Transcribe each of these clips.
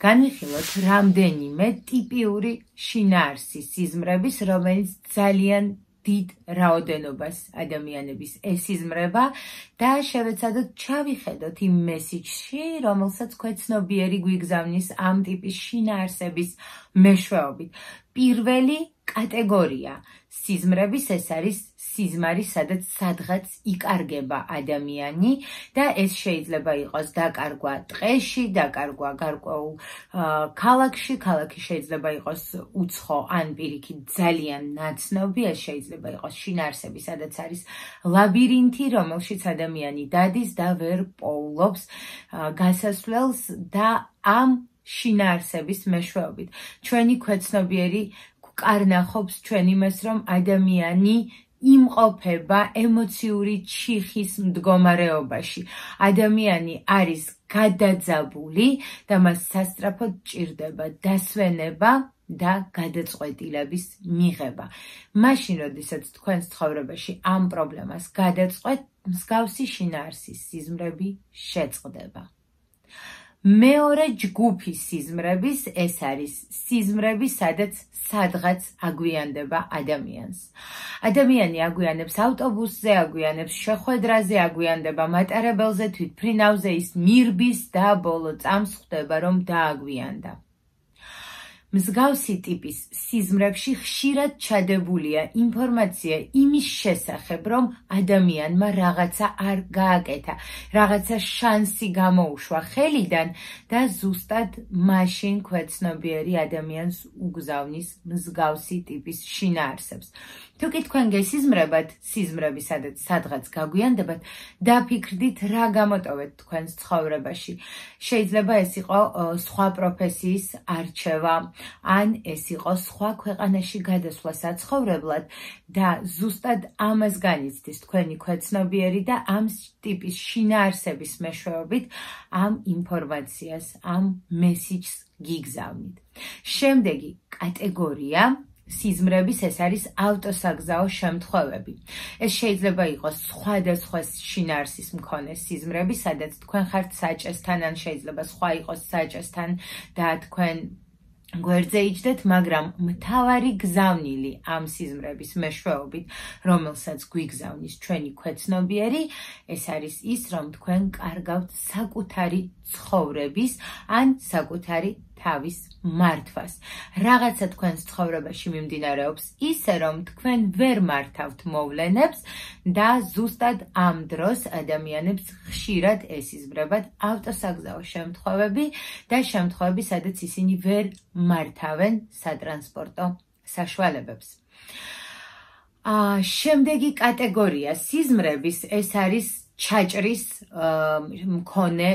განვიხილოთ რამდენიმე ტიპიური შინაარსის სიზმრების, რომელიც ძალიან დიდ რაოდენობას ადამიანების ესიზმრება და შევეცადოთ ჩავიხედოთ იმ მესიჯში, რომელსაც ქვეცნობიერი გვიგზავნის ამ ტიპის შინაარსების მეშვეობით. პირველი კატეგორია სიზმრების ეს არის სიზმარი, სადაც სადღაც იკარგება ადამიანი და ეს შეიძლება იყოს დაკარგვა ტყეში, დაკარგვა გარკვეულ ქალაქში, ქალაქი შეიძლება იყოს უცხო ან პირიქით ძალიან ნაცნობი, ეს შეიძლება იყოს შინაარსები, სადაც არის ლაბირინთი, რომელშიც ადამიანი დადის და ვერ პოულობს გასასვლელს და ამ შინაარსების მეშვეობით ჩვენი ქვეცნობიერი კარნახობს ჩვენ იმას, რომ ადამიანი იმყოფება ემოციური ჩიხის მდგომარეობაში. ადამიანი არის გადაძაბული და მას სასწრაფოდ ჭირდება დასვენება და გადაწყვეტილების მიღება. მაშინ, როდესაც თქვენს ცხოვრებაში ამ პრობლემას გადაწყვეტ, მსგავსი შინაარსის სიზმრები შეწყდება. მეორე ჯგუფი სიზმრების ეს არის სიზმრები, სადაც სადღაც აგვიანდება ადამიანს. ადამიანი აგვიანებს ავტობუსზე, აგვიანებს შეხვედრაზე, აგვიანდება მატარებელზე, თვითფრინავზე, ის მირბის და ბოლო წამს ხვდება, რომ დააგვიანდა. მსგავსი ტიპის სიზმრებში ხშირად ჩადებულია ინფორმაცია იმის შესახებ, რომ ადამიანმა რაღაცა არ გააკეთა, რაღაცა შანსი გამოუშვა ხელიდან და ზუსტად მაშინ ქვეცნობიერი ადამიანს უგზავნის მსგავსი ტიპის შინაარსებს. თუ კი თქვენ გესიზმრებათ, სიზმრები სადაც სადღაც გაგვიანდებათ, დაფიქრდით რა გამოტოვეთ თქვენს ცხოვრებაში. შეიძლება ეს იყოს სხვა პროფესიის არჩევა, ან ეს იყო სხვა ქვეყანაში გადასვლა საცხოვრებლად და ზუსტად ამას განიცდის თქვენი ქვეცნობიერი და ამ ტიპის შინაარსების მეშვეობით ამ ინფორმაციას, ამ მესიჯს გიგზავნით. შემდეგი კატეგორია სიზმრების ეს არის ავტოსაგზაო შემთხვევები. ეს შეიძლება იყოს სხვადასხვა შინარსის მქონე სიზმრები, სადაც თქვენ ხართ საჭესთან ან შეიძლება სხვა იყოს საჭესთან და თქვენ გვერდზე იჯდეთ, მაგრამ მთავარი გზავნილი ამ სიზმრების მეშვეობით, რომელსაც გვიგზავნის ჩვენი ქვეცნობიერი, ეს არის ის, რომ თქვენ კარგავთ საკუთარი ცხოვრების ან საკუთარი თავის მართვას. რაღაცა თქვენს ცხოვრებაში მიმდინარეობს ისე, რომ თქვენ ვერ მართავთ მოვლენებს და ზუსტად ამ დროს ადამიანებს ხშირად ესიზმრებათ ავტოსაგზაო შემთხვევები და შემთხვევები, სადაც ისინი ვერ მართავენ სატრანსპორტო საშუალებებს. აა შემდეგი კატეგორია სიზმრების ეს არის ჩაჭრის მქონე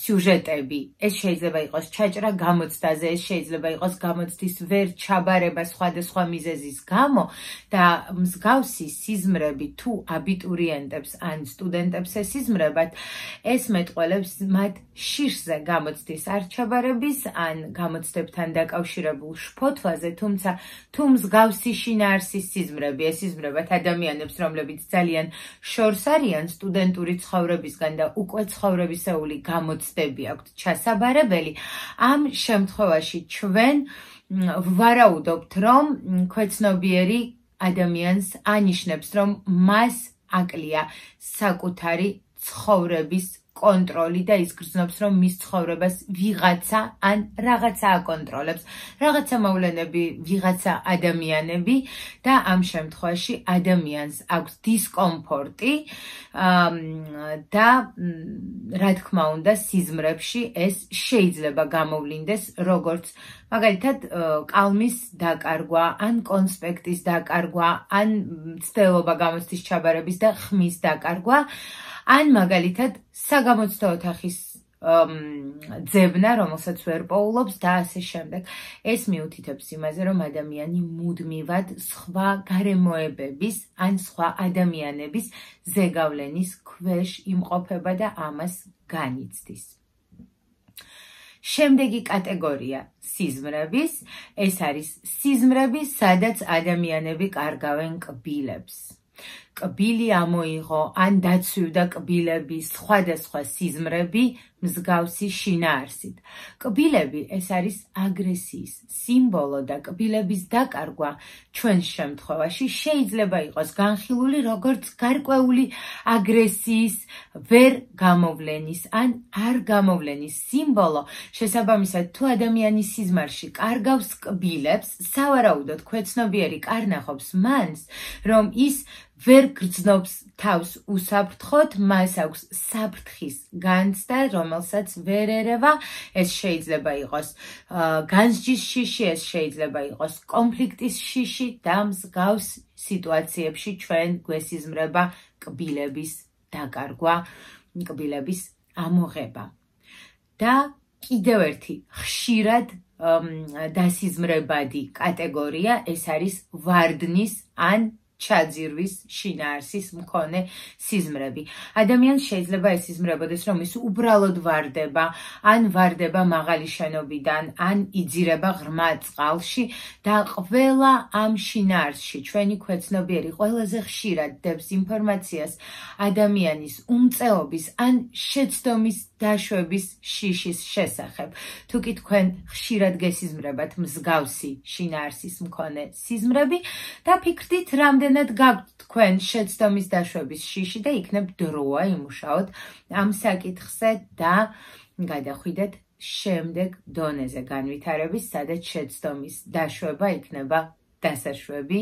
სიუჟეტები. ეს შეიძლება იყოს ჩაჭრა გამოცდაზე, ეს შეიძლება იყოს გამოცდის ვერ ჩაბარება სხვადასხვა მიზეზის გამო და მსგავსი სიზმრები თუ აბიტურიენტებს ან სტუდენტებს ესიზმრებათ, ეს მეტყოლებს მათ შირზე გამოცდის არჩაბარების ან გამოცდებთან დაკავშირებულ შფოთვაზე, თუმცა თუ მსგავსი შინაარსის სიზმრები ესიზმრებათ ადამიანებს, რომლებიც ძალიან შორს არიან სტუდენტებს ავენტური ცხოვრებისგან და უკვე ცხოვრებისეული გამოცდები აქვთ ჩასაბარებელი, ამ შემთხვევაში ჩვენ ვარაუდობთ, რომ ქვეცნობიერი ადამიანს ანიშნებს, რომ მას აკლია საკუთარი ცხოვრების კონტროლი და ის გრძნობს, რომ მის ცხოვრებას ვიღაცა ან რაღაცა აკონტროლებს. რაღაცა მოვლენები, ვიღაცა ადამიანები და ამ შემთხვევაში ადამიანს აქვს დისკომფორტი და რა თქმა უნდა, სიზმრებში ეს შეიძლება გამოვლინდეს როგორც მაგალითად, კალმის დაკარგვა, ან კონსპექტის დაკარგვა, ან ცდილობა გამოცდის ჩაბარების და ხმის დაკარგვა. ან მაგალითად საგამოცდო ოთახის ძებნა, რომელსაც ვერ პოულობს და ასე შემდეგ. ეს მიუთითებს იმაზე, რომ ადამიანი მუდმივად სხვა გარემოებების ან სხვა ადამიანების ზეგავლენის ქვეშ იმყოფება და ამას განიცდის. შემდეგი კატეგორია სიზმრების, ეს არის სიზმრები, სადაც ადამიანები კარგავენ კბილებს. კბილი ამოიღო ან დაცვივდა კბილები სხვადასხვა სიზმრები მსგავსი შინაარსით. კბილები ეს არის აგრესიის სიმბოლო და კბილების დაკარგვა ჩვენ შემთხვევაში შეიძლება იყოს განხილული როგორც გარკვეული აგრესიის ვერ გამოვლენის ან არ გამოვლენის სიმბოლო. შესაბამისად, თუ ადამიანი სიზმარში კარგავს კბილებს, სავარაუდოდ ქვეცნობიერი კარნახობს მანს, რომ ის ვერ გრძნობს თავს უსაფრთხოდ, მას აქვს საფრთხის განცდა, რომელსაც ვერ ერევა, ეს შეიძლება იყოს განსჯის შიში, ეს შეიძლება იყოს კონფლიქტის შიში და მსგავს სიტუაციებში ჩვენ გვესიზმრება კბილების დაკარგვა, კბილების ამოღება. და კიდევ ერთი ხშირად დასიზმრებადი კატეგორია ეს არის ვარდნის ან ჩაძირვის შინაარსის მქონე სიზმრები. ადამიანს შეიძლება ეს სიზმრებოდეს, რომ ის უბრალოდ واردება, ან واردება მაღალი შენობიდან, ან იძირება ღრმა წყალში და ყველა ამ შინაარსში ჩვენი ქვეცნობიერი ყველაზე ხშირად დებს ინფორმაციას ადამიანის უმწეობის ან შეცდომის დაშვების შიშის შესახებ. თუკი თქვენ ხშირად გესიზმრებათ მსგავსი შინაარსის მქონე სიზმრები და ფიქრთით, რამდენად გაგვთ თქვენ შეცდომის დაშვების შიში და იქნებ დროა იმუშაოთ ამ საკითხზე და გადახვიდეთ შემდეგ დონეზე განვითარების, სადაც შეცდომის დაშვება იქნება დასაშვები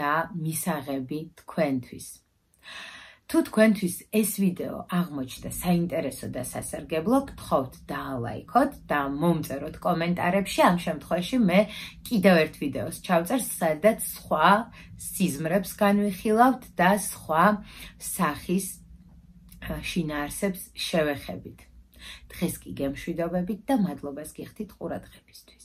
და მისაღები თქვენთვის. თუ თქვენთვის ეს ვიდეო აღმოჩნდა საინტერესო და სასარგებლო, გთხოვთ დაალაიქოთ და მომწეროთ კომენტარებში. ამ შემთხვევაში მე კიდევ ერთ ვიდეოს ჩავწერ, სადაც სხვა სიზმრებს განვიხილავთ და სხვა სახის შინაარსებს შევეხებით. დღეს კი გემშვიდობებით და მადლობას გიხდით ყურადღებისთვის.